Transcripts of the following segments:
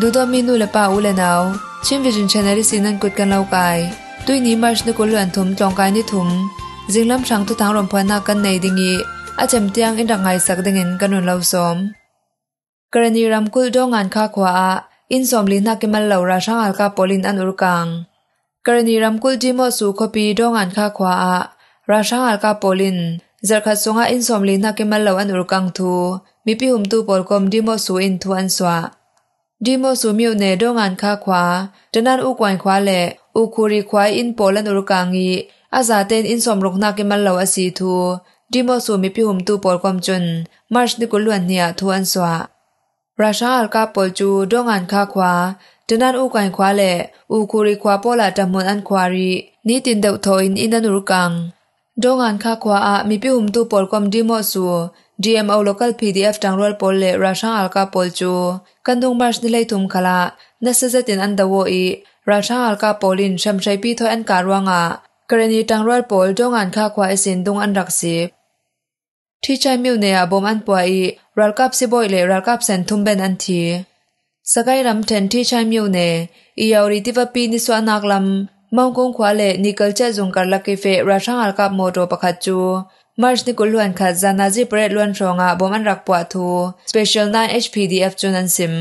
ดูตัวมีนูเลป้าอุเลนเอาชิมวิจินเชนเอริสินันกุดกันเล่ากายตุยนี้มาชนกุลวนทุมจองกายนิถุมจิงลำช่างทุทางรมพันนักกันในดิ่งีอาจมเตียงอินดังไงสักดิ่งเงินกันนุนเล่าสอมกรณีรำกุลดองงานค่าขวาอินสอมลินักเกมันเหล่าราชังอัลกาปอลินอันอุรกังกรณีรำกุลจิมอสูคปีดองงานค่าขวาราชังอัลกาปอลินจากขัดสงฆ์อินสอมลินักเกมันเล่าอันอุรกังทูมีพิหุมตูปอลกอมดิมอสูอินทูอันสวาဒီမိုဆူမြို့နယ်ဒေါငန်ခါခွာတနန်ဥကွိုင်ခွာလေဥခုရီခွိုင်အင်ပိုလန်ဥရကာငီအဇာတန်အင်စုံရုခနာကေမလောအစီသူဒီမိုဆူမီပီဟုမ်တူပေါ်ကွမ်ချွန်းမတ်ဒီကုလွန်နီယာထူအန်ဆွာရုရှားအလ်ကာပိုလ်ချူဒေါငန်ခါခွာတနန်ဥကွိုင်ခွာလေဥခုရီခွာပေါ်လာတမွန်အန်ခွာရီနီတင်ဒေါထိုင်အင်နန်ဥရကန်ဒေါငန်ခါခွာအမီပီဟုမ်တူပေါ်ကွမ်ဒီမိုဆူ DMO local PDF tangrol pol le Rasha alka pol chu kandung mars nilai thum khala nasazatin an dawo i Rasha alka polin shamshai pi tho an karwanga karani tangrol pol dong an kha khwa isin dung an raksi thi chai miu ne a bom an pwa i ral kap si boy le ral kap sen thum ben an thi sakai ram ten thi chai miu ne i yauri tiwa pi ni swa naklam မောင်ကုန်းခွာလေနီကယ်ချက်ဇုံကလကေဖေရာရှန်အလကမော်တိုပခတ်ချူมาร์ชนิกุลวนขัดจานาจิเปรตลวนรองอาบอมันรักปวดทูสเปเชียลไนท์ HPDF จุนันซิม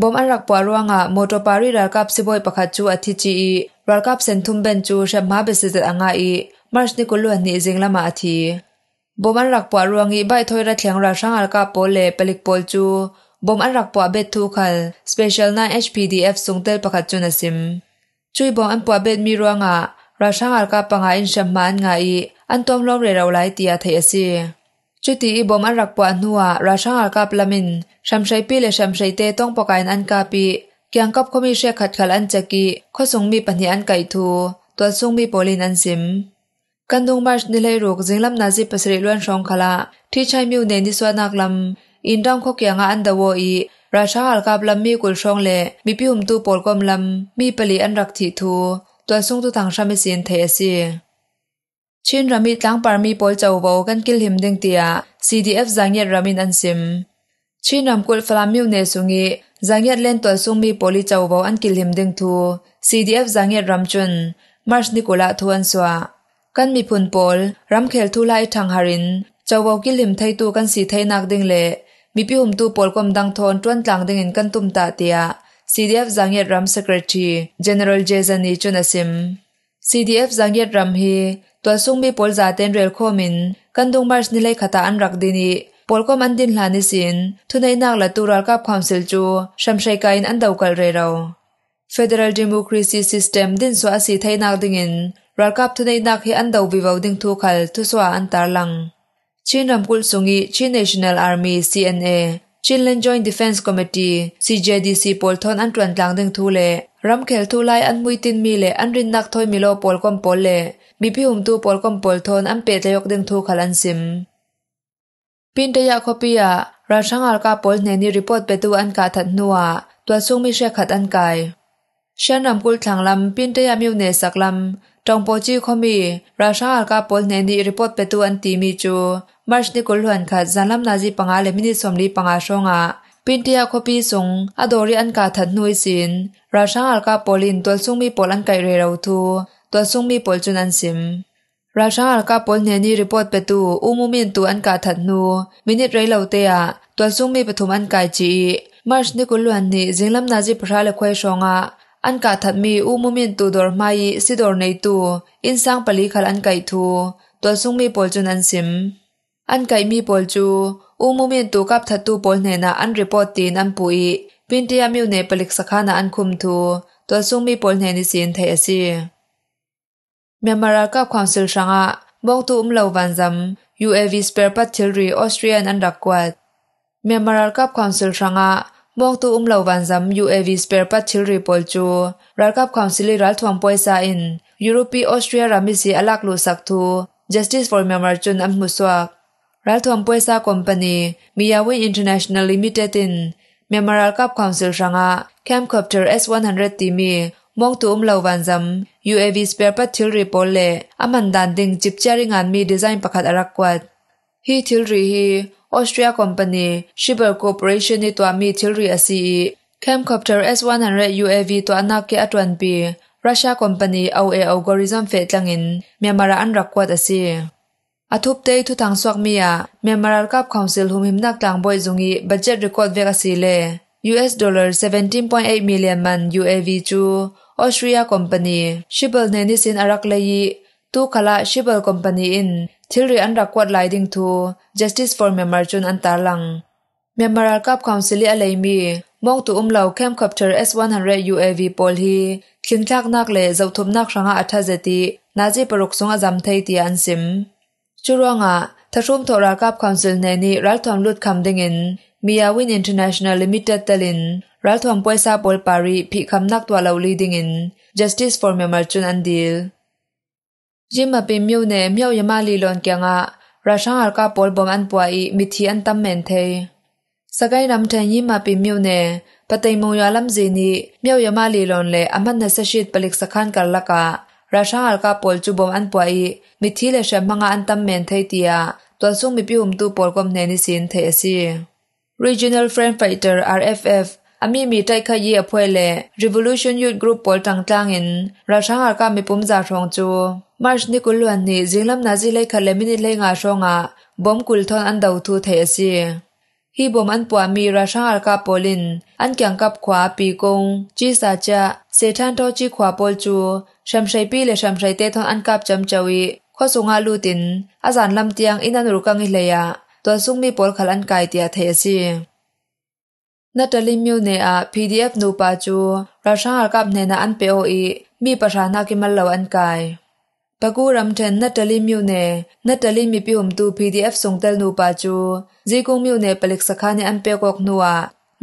บอมันรักปวดร่วงอามอเตอร์ปารีรักับซิบอยประคัจูอัติจีรักับเซนทุมเบนจูเชมมาเบสิตต์อังไอมาร์ชนิกุลวนนี่จิงละมาอาทีบอมันรักปวดร่วงอีใบถอยระเทียงราชังอากาโปเลเปลิกโปลจูบอมันรักปวัดเบ็ดทูขัดสเปเชียลไนท์ HPDF สุงเตลประคัจูนันซิมช่วยบอมันปวดเบ็ดมีร่วงอาราชังอากาปังไงเชมมานไงอันตัวมรมเรารายตียเทียซีจุดที่บอมรักปวดหัวราชาอากาปลามินชัมชัยพีเลชัมชัยเตต้องปกายอันกาปีเกียงกบขมีเช่ขัดขลันจักกีข้อสงมีปัญญาอันไกลทูตัวสงมีโปลินอันซิม กันดงมาชนิเลรุกจึงลำนาจิปสิริล้วนสองขละที่ใช้มิวเนนิสวนักลำอินดองข้อเกียงอันดาวอีราชาอากาปลามีกุลสองเลมีพิมตูโปลกมลำมีปลีอันรักทีทูตัวสงตัวถังชัมิสยนเทียซี Chin rami tlang parmi pol chau vo kan kil him ding tia CDF zangiat ramin an sim. Chin ram kul falam miu ne sungi zangiat len tol sung mi poli chau vo an kil him ding thu CDF zangiat ram chun Mars Nicola thu an swa. Kan mi phun pol ram khel thu lai thang harin chau vo kil him thai tu kan si thai nak ding le mi pi hum tu pol kom dang thon tuan tlang ding in kan tum ta tia CDF zangiat ram secretary General Jason ni chun asim. CDF zangiat ram hi tua sung bi pol za ten rel kho min kan dung mars ni lai khata an rak dini pol kom an din hlani sin thunai nak la tural kap council chu shamshai kain an dau kal re ro federal democracy system din so asi thai nak dingin gặp kap thunai nak hi ăn đầu bi wau ding thu khal thu swa an tar lang chin ram kul sungi chin national army cna Chinland Joint Defense Committee CJDC Polthon ăn tuan lăng ding thu le รำเขลทูไลอันมุยตินมีเลอันรินนักทอยมิโลปอลกอมปอลเลมีพี่หุมตูปอลกอมปอลทนอันเปตยกดึงทูขลันซิมปินตยาคอปียาราชังอาลกาปอลเนนีรีพอร์ตเปตูอันกาทัดนัวตัวซุงมิเชขัดอันกายฉันนำกุลถังลำปินตยามิวเนสักลำจงโปจีคอมีราชังอาลกาปอลเนนีรีพอร์ตเปตูอันตีมีจูมาร์ชนิกุลหวนขัดจันลำนาจีปังอาเลมินิสมลีปังอาชงอา Pintia kopi sung adori an ka that nui sin ra sang al ka polin tol sung mi pol an kai re ro thu tol sung mi pol chun an sim ra sang al ka pol ne ni report pe tu umu min tu an ka that nu minute re lo te ya tol sung mi pathum an kai chi march ni kul luan ni jinglam na ji phra le khoi songa an ka that mi umu min tu dor mai si dor nei tu in sang pali khal an kai thu tol sung mi pol chun an sim an kai mi pol chu u mumin tu kap tha tu pol ne na an report tin an pui pintia miu ne palik sakha na an khum thu to sung mi pol ne ni sin thai ase memara ka council sanga bok tu um lo van zam UAV spare part children Austrian an rakwat memara ka council sanga bok tu um lo van zam UAV spare part children pol chu ral kap council ral thwang poisa in Europe Austria ramisi alak lo sak thu Justice for Myanmar chun am muswak รัฐทำเพื่อสร้างคอมพานีมิยาวินอินเตอร์เนชั่นแนลลิมิเต็ดอินเมียมารัลกับคอนซิลช่างะแคมคอปเตอร์เอสวันฮันเรตตีมีมองตัวอุ้มเหล่าวันจำยูเอวีสเปร์ปัตทิลรีโปเลอามันดันดิงจิบจาริงานมีดีไซน์ประคัดอารักวัดฮีทิลรีฮีออสเตรียคอมพานีชิเบอร์คอร์ปอเรชั่นในตัวมีทิลรีอาซีแคมคอปเตอร์เอสวันฮันเรตยูเอวีตัวอนาเกอตวันปีรัสเซียคอมพานีเอาเออัลกอริทึมเฟตลังอินเมียมารัลอันรักวัดอาซีอทุบเตยทุทางสวกมียเมมารกับคอนซิลหุมหิมนักต่างบอยจงอีบัจเจตรีคอร์ดเวกสีเล US dollar 17.8 million man UAV chu Austria company shibal ne ni sin arak le yi tu khala shibal company in thilri an rakwat lai ding thu justice for member chun an tar lang member al cup council a lei mi mong tu um lau kem capture S100 UAV pol hi khing thak nak le zau thum nak ranga atha jati naji paruk sunga jam thei ti an sim chu ronga thashum thora kap council ne ni ralthom lut kham dingin miyawin international limited talin ralthom poisa pol pari phi kham nak twa lo leading in justice for myanmar chun and deal jimma pe myu ne myaw yama li lon kya nga rasha ar ka pol bom an pwa i mithi an tam men the sagai ram than yi ma pe myu ne patei mong ya lam je ni myaw yama li lon le amat 28 palik sakhan kar laka s l a pol h m an o y i Mithile s h e n t e n t h a i t a w u m i p i n i n a s Regional Front Fighter RFF Ami mi t a h a y a Revolution Youth Group pol t in Rasal h o n g March i a i l m a zilekha lemini lenga s o n o m thon an dau t s i h p mi r a ka pol in an kankap k h i s e t h a n pol shamshay pi le shamshay te thon an kap cham chawi kho sunga lutin azan lam tiang inan rukangi leya to sung mi pol khal an kai tia the si natali myu ne a pdf nu pa chu rasha kap ne na an pe o i mi pa sha na ki mal lo an kai paku ram then natali myu ne natali mi pi hum tu pdf sung tel nu pa chu ji kung myu ne palik sakha ne an pe kok nuwa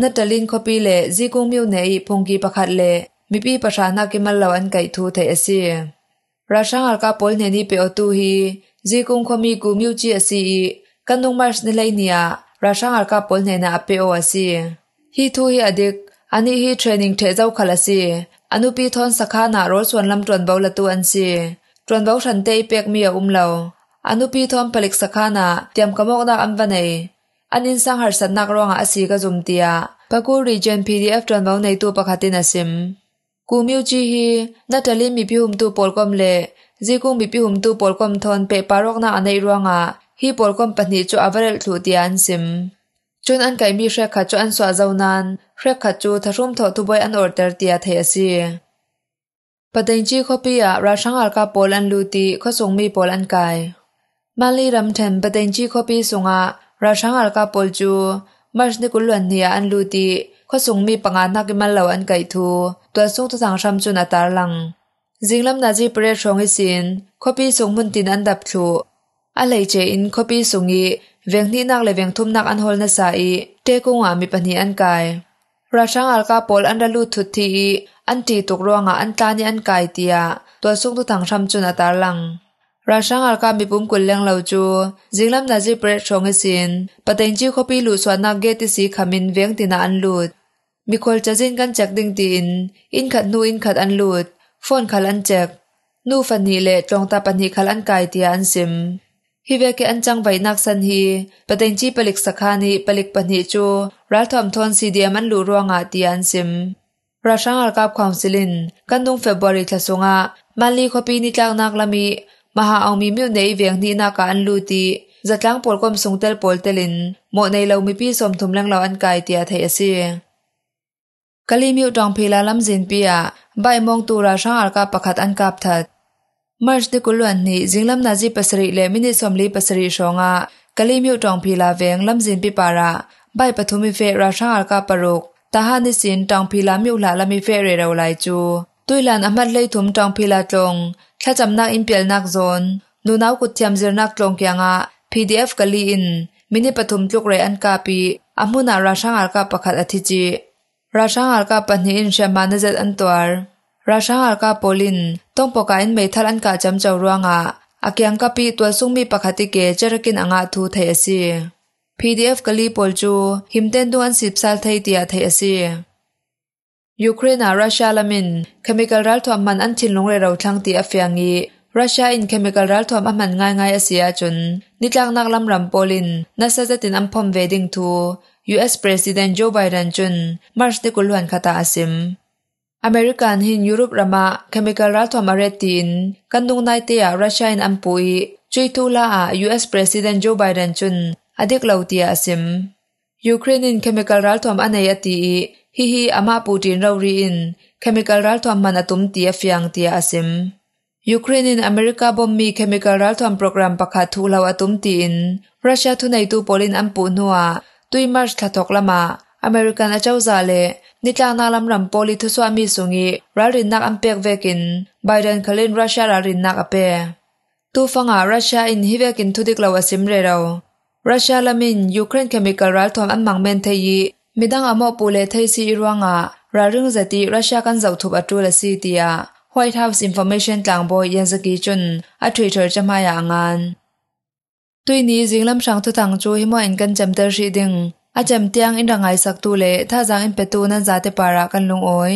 natalin khopi le ji kung myu ne i phungi pakhat le มีปีประชาชนกกมัลลวันไก่ทูเทสีราชังอัลกาปพลเนนีเปอตูฮีจีกุงความีกูมิวจีสีกันนุมาชเนลัยนียราชังอัลกาปพลเนนาเปอสีฮีทูฮีอดิกอันนี้ฮีเทรนนิ่งเทเจ้าคลาสีอันุปีทอนสักขานารถส่วนลำจวนเบาละตัวอันสีจวนเบาฉันเตยเปียกมีอุ้มเหลาอันุปีทอนผลิกสักขานาเตรียมกระบอกนดาอันวันเออันนี้สังหารสัตว์นักร้องอาศีกะจุมเตียปะกูรีเจนพีดีเอฟจวนเบาในตัวประคตินาซิมกูมิวจีฮีนัทลิมมีพิหุมตูปอลกอมเลจีกุงมีพิหุมตูปอลกอมทอนเปปารอกนาอันในรวงะฮีปอลกอมปนิจูอาเวลทูเตียนซิมจนอันไก่มีเรขัดจนอันสวาเจ้านั้นเรขัดจูทารุ่มถอทุบอยอันออเตอร์เตียเทียซีประเด็นจีค้อปิอาราชังอาลกาปอลันลูตีข้อสงมีปอลันไก่มาลีรำเทนประเด็นจีค้อปิสงอาราชังอาลกาปอลจู มาร์ชนิกุลวันเนียอันลูตีข้อสงมีปังอานักมันเหล่าอันไก่ทูตัวสูงตัวสังชัมจุนอัตาลังจิงลำนาจีเปรชงอิสินคบีสูงมุนตินอันดับชูอะไรเจอินคบีสูงอีเวงนี่นักเลยเวงทุ่มนักอันฮอลนาสายเตกุงอามีปัญหาอันกายราชังอัลกาโปลอันดาลุทุตทีอันตีตกรวงอันตานีอันกายเตีย ตัวสูงตัวถังชัมจุนอัตาลัง ราชังอัลกามีปุ่มกุลเลียงเหล่าจูจิงลำนาจีเปรชงอิสินปะเต็งจิคบีลุสวานักเกติสีขมินเวงตินาอันลุดมีคนจะจิ้นกันจากดิงตีนอินขัดนูอินขัดอันลูดฟอนขัดอันแจก นูฟันนีเลตรงตาปันนีขัดอันกายเตียอันซิมฮิเวกอันจังไวนักสันฮีประเด็นจีปลิกสักานีปลิกปันนีจูรัฐอมทอนซีเดียมันลูรวงอาเตียอันซิม ราชังอากับความสิลินกันดุงเฟบริทสุงะมันลีขปีนิจัางนักละมีมหาเอามีมิวในเวียงนีนาการลูตีจัดล้างปวกมสงเตลปวเตลิน หมดในเรามีพี่สมทุมแรงเราอันกายเตียไทยเสียကလီမြူတောင်ဖေလာလမ်ဇင်ပီယာဘိုင်မုံတူရာရှောင်းအကပခတ်အန်ကပ်သတ်မတ်ဒကုလွန်နီဇင်လမ်နာဇီပစရီလေမီနီဆမ်လီပစရီရှောင်းငါကလီမြူတောင်ဖေလာဝင်းလမ်ဇင်ပီပါရာဘိုင်ပထမီဖေရာရှောင်းအကပရုတ်တဟာနီစင်တောင်ဖေလာမြူလာလမီဖေရေရောလိုက်ကျူတွေ့လန်အမတ်လေးထုံတောင်ဖေလာတုံထချမ်နာအင်ပီယယ်နက်ဇွန်နူနောက်ကချမ်ဇယ်နက်တုံကျငါ PDF ကလီအင်မီနီပထမကျုကရအန်ကာပီအမှုနာရာရှောင်းအကပခတ်အသီချီราช่างอากาปนิอินเชื่อมานเจตอันตัวราช่างอากาปอลินต้องปกอินไม่ทันอันกาจำเจ้าร่วงอ่ะอักยังกับปีตัวซุ่มมีปกติเกจะรักินอัางทูเทียสิ PDF กลีปอลจูหิมเต็นดวนสิบสัปดารเทียดียเทียสิยูเครนอราชาลมินเคมีกลรัลทอมมันอันชินลงเรือเราทั้งตีอัฟยังอีราชาอินเคมีกลรัลทวอมอันมันง่ายง่ายเสียจนนิจังนักลำรัำปอลินนัสเซตินอัมพอมเวดิงทู US President Joe Biden จุนมาร์ชที่กลุ่นคาตาอซิมอเมริกันหินยุโรปรามาเคมีกรัฐทอมาเรติน กันดุงในเตียรัสเซียนอัมปุยจุยทูลาอ่ US President Joe Biden จุนอดีกลาวตียอซิมยูเครนินเคมีกรัฐทอมอันยตีฮิฮิอามาปูตินเรารีนเคมีกรัฐทอมมันอตุมตีฟียงตียอซิมยูเครนินอเมริกาบอมมีเคมีกรัฐทอมโปรแกรมประกาศทูลาวอตุมตีนรัสเซีทุนในตูโปลินอัมปุนัวตุยมาร์ชทะทกละมาอเมริกันอาเจ้าซาเลนิตลานาลัมรัมโปลิทุสวามีสุงิรารินนักอัมเปกเวกินไบเดนคลินรัสเซียรารินนักอเปตูฟังอารัสเซียอินฮิเวกินทุดิกลาวสิมเรเรารัสเซียละมินยูเครนเคมิคอลรัลทอมอันมังเมนเทยีมิดังอโมปูเลเทซีอิรวงอารารึงจติรัสเซียกันเจ้าทุบอตูละซีเตีย White House Information กลางบอยยันสกีจุนอทวิเตอร์จะมาอย่างงานตุยนี้จิงลำช่างทุตังจูหิมออินกันจำเตอร์ชีดิงอาจำเตียงอินดังไอสักตูเลถ้าจางอินเปตูนั้นจะเตปารากันลงโอ้ย